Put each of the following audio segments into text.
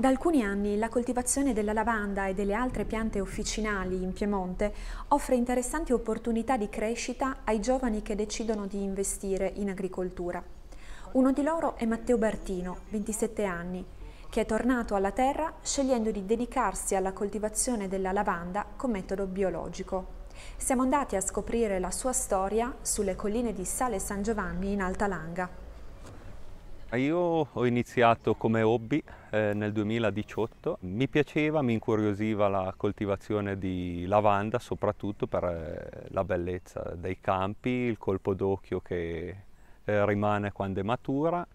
Da alcuni anni la coltivazione della lavanda e delle altre piante officinali in Piemonte offre interessanti opportunità di crescita ai giovani che decidono di investire in agricoltura. Uno di loro è Matteo Bertino, 27 anni, che è tornato alla terra scegliendo di dedicarsi alla coltivazione della lavanda con metodo biologico. Siamo andati a scoprire la sua storia sulle colline di Sale San Giovanni in Altalanga. Ah, io ho iniziato come hobby eh, nel 2018, mi piaceva, mi incuriosiva la coltivazione di lavanda soprattutto per eh, la bellezza dei campi, il colpo d'occhio che eh, rimane quando è matura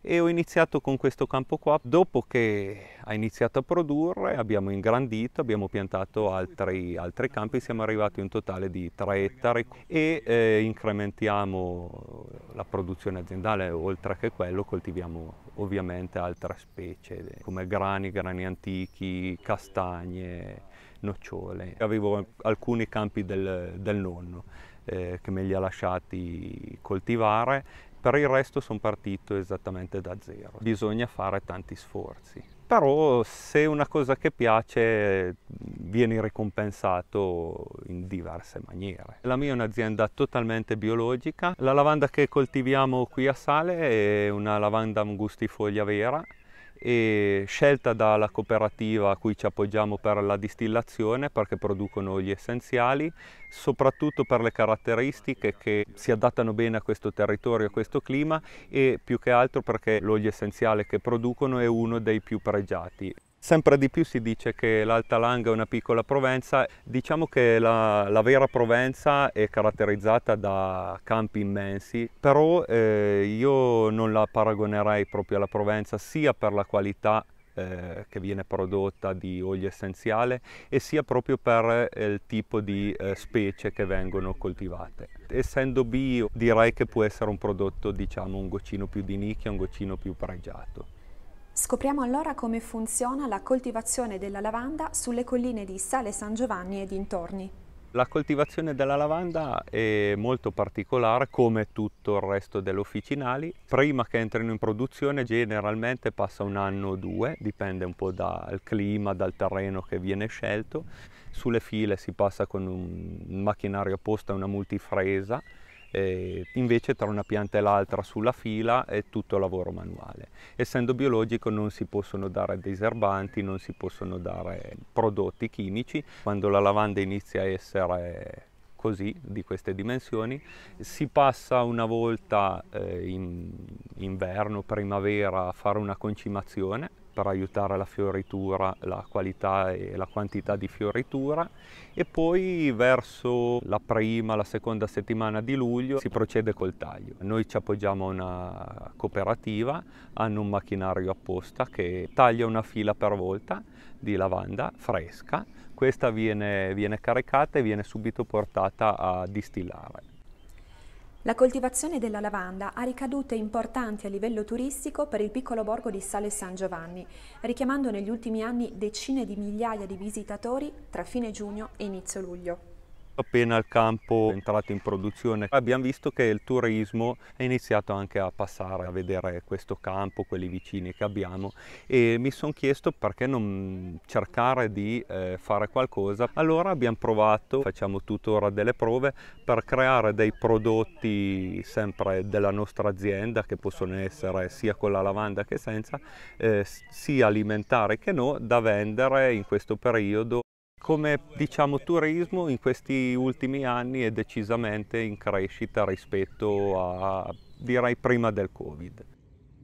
e ho iniziato con questo campo qua. Dopo che ha iniziato a produrre abbiamo ingrandito, abbiamo piantato altri, altri campi, siamo arrivati a un totale di 3 ettari e eh, incrementiamo la produzione aziendale, oltre che quello coltiviamo ovviamente altre specie come grani, grani antichi, castagne, nocciole. Avevo alcuni campi del, del nonno eh, che me li ha lasciati coltivare, per il resto sono partito esattamente da zero. Bisogna fare tanti sforzi però se una cosa che piace viene ricompensato in diverse maniere. La mia è un'azienda totalmente biologica, la lavanda che coltiviamo qui a Sale è una lavanda angustifoglia vera e scelta dalla cooperativa a cui ci appoggiamo per la distillazione perché producono gli essenziali, soprattutto per le caratteristiche che si adattano bene a questo territorio, a questo clima e più che altro perché l'olio essenziale che producono è uno dei più pregiati. Sempre di più si dice che l'Alta Langa è una piccola Provenza, diciamo che la, la vera Provenza è caratterizzata da campi immensi, però eh, io non la paragonerei proprio alla Provenza sia per la qualità eh, che viene prodotta di olio essenziale e sia proprio per eh, il tipo di eh, specie che vengono coltivate. Essendo bio direi che può essere un prodotto diciamo un goccino più di nicchia, un goccino più pregiato. Scopriamo allora come funziona la coltivazione della lavanda sulle colline di Sale San Giovanni e dintorni. La coltivazione della lavanda è molto particolare come tutto il resto delle officinali. Prima che entrino in produzione generalmente passa un anno o due, dipende un po' dal clima, dal terreno che viene scelto. Sulle file si passa con un macchinario apposta, una multifresa eh, invece tra una pianta e l'altra sulla fila è tutto lavoro manuale. Essendo biologico non si possono dare diserbanti, non si possono dare prodotti chimici. Quando la lavanda inizia a essere così, di queste dimensioni, si passa una volta eh, in inverno, primavera a fare una concimazione per aiutare la fioritura, la qualità e la quantità di fioritura e poi verso la prima, la seconda settimana di luglio si procede col taglio. Noi ci appoggiamo a una cooperativa, hanno un macchinario apposta che taglia una fila per volta di lavanda fresca, questa viene, viene caricata e viene subito portata a distillare. La coltivazione della lavanda ha ricadute importanti a livello turistico per il piccolo borgo di Sale San Giovanni, richiamando negli ultimi anni decine di migliaia di visitatori tra fine giugno e inizio luglio. Appena il campo è entrato in produzione abbiamo visto che il turismo è iniziato anche a passare a vedere questo campo, quelli vicini che abbiamo e mi sono chiesto perché non cercare di eh, fare qualcosa. Allora abbiamo provato, facciamo tuttora delle prove per creare dei prodotti sempre della nostra azienda che possono essere sia con la lavanda che senza, eh, sia alimentare che no, da vendere in questo periodo come diciamo, turismo in questi ultimi anni è decisamente in crescita rispetto a direi prima del Covid.